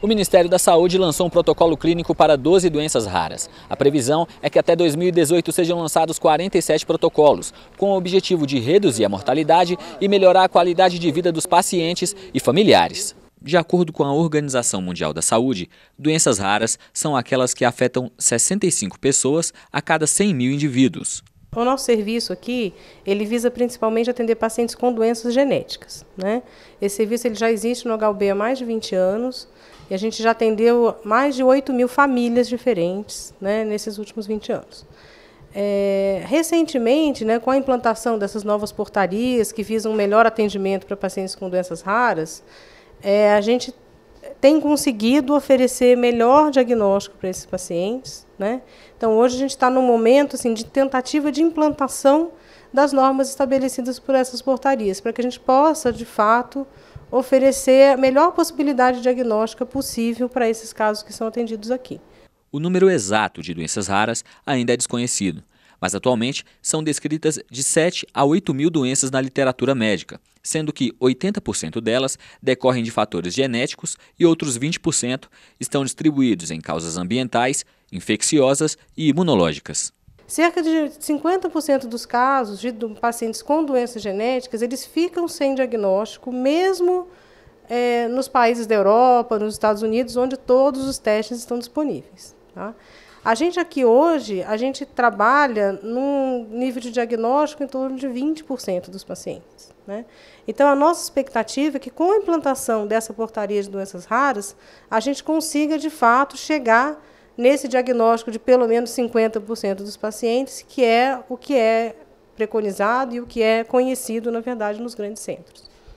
O Ministério da Saúde lançou um protocolo clínico para 12 doenças raras. A previsão é que até 2018 sejam lançados 47 protocolos, com o objetivo de reduzir a mortalidade e melhorar a qualidade de vida dos pacientes e familiares. De acordo com a Organização Mundial da Saúde, doenças raras são aquelas que afetam 65 pessoas a cada 100 mil indivíduos. O nosso serviço aqui, ele visa principalmente atender pacientes com doenças genéticas. Né? Esse serviço ele já existe no HUB há mais de 20 anos e a gente já atendeu mais de 8 mil famílias diferentes né, nesses últimos 20 anos. É, recentemente, né, com a implantação dessas novas portarias que visam um melhor atendimento para pacientes com doenças raras, é, a gente tem conseguido oferecer melhor diagnóstico para esses pacientes. Né? Então, hoje a gente está num momento assim, de tentativa de implantação das normas estabelecidas por essas portarias, para que a gente possa, de fato, oferecer a melhor possibilidade diagnóstica possível para esses casos que são atendidos aqui. O número exato de doenças raras ainda é desconhecido mas atualmente são descritas de 7 a 8 mil doenças na literatura médica, sendo que 80% delas decorrem de fatores genéticos e outros 20% estão distribuídos em causas ambientais, infecciosas e imunológicas. Cerca de 50% dos casos de pacientes com doenças genéticas, eles ficam sem diagnóstico, mesmo é, nos países da Europa, nos Estados Unidos, onde todos os testes estão disponíveis. Tá? A gente aqui hoje, a gente trabalha num nível de diagnóstico em torno de 20% dos pacientes. Né? Então, a nossa expectativa é que com a implantação dessa portaria de doenças raras, a gente consiga, de fato, chegar nesse diagnóstico de pelo menos 50% dos pacientes, que é o que é preconizado e o que é conhecido, na verdade, nos grandes centros.